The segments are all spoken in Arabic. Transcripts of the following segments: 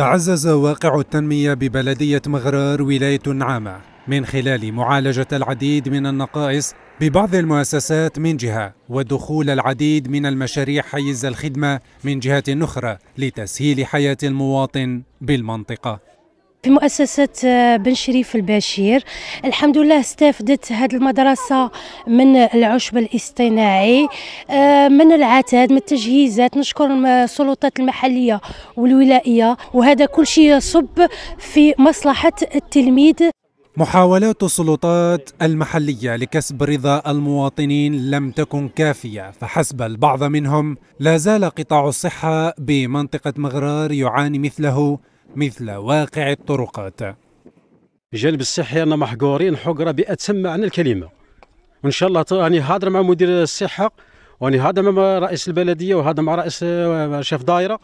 تعزز واقع التنمية ببلدية مغرار ولاية النعامة من خلال معالجة العديد من النقائص ببعض المؤسسات من جهة ودخول العديد من المشاريع حيز الخدمة من جهة أخرى لتسهيل حياة المواطن بالمنطقة في مؤسسة آه، بن شريف البشير الحمد لله استافدت هذه المدرسة من العشب الاصطناعي آه، من العتاد من التجهيزات نشكر السلطات المحلية والولائية وهذا كل شيء يصب في مصلحة التلميذ محاولات السلطات المحلية لكسب رضا المواطنين لم تكن كافية فحسب البعض منهم لا زال قطاع الصحة بمنطقة مغرار يعاني مثله مثل واقع الطرقات الجانب الصحي أنا محقورين حقرة بأتم معنى الكلمة وإن شاء الله راني هادر مع مدير الصحة واني هذا مع رئيس البلديه وهذا مع رئيس آه، شيف دايره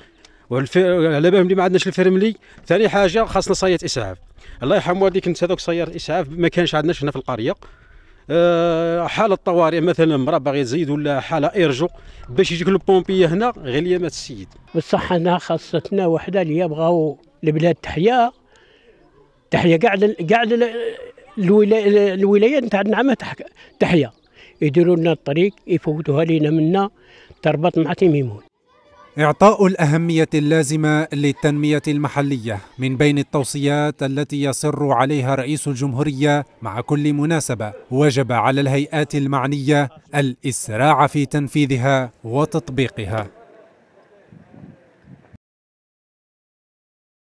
على بالهم اللي ما عندناش الفرملي ثاني حاجه خاصنا صيات اسعاف الله يرحم والديك انت هذوك صيات اسعاف ما كانش عندناش هنا في القريه أه حاله الطوارئ مثلا مرة باغي تزيد ولا حاله ايرجو باش يجيك البومبيه هنا غير ليامات السيد بصح انا خاصتنا وحده اللي بغاو البلاد تحيا تحيا كاع كاع الولايات نتاع النعمه تحيا يديروا لنا الطريق يفوتوها لينا منا تربط مع تيميمون إعطاء الأهمية اللازمة للتنمية المحلية من بين التوصيات التي يصر عليها رئيس الجمهورية مع كل مناسبة وجب على الهيئات المعنية الإسراع في تنفيذها وتطبيقها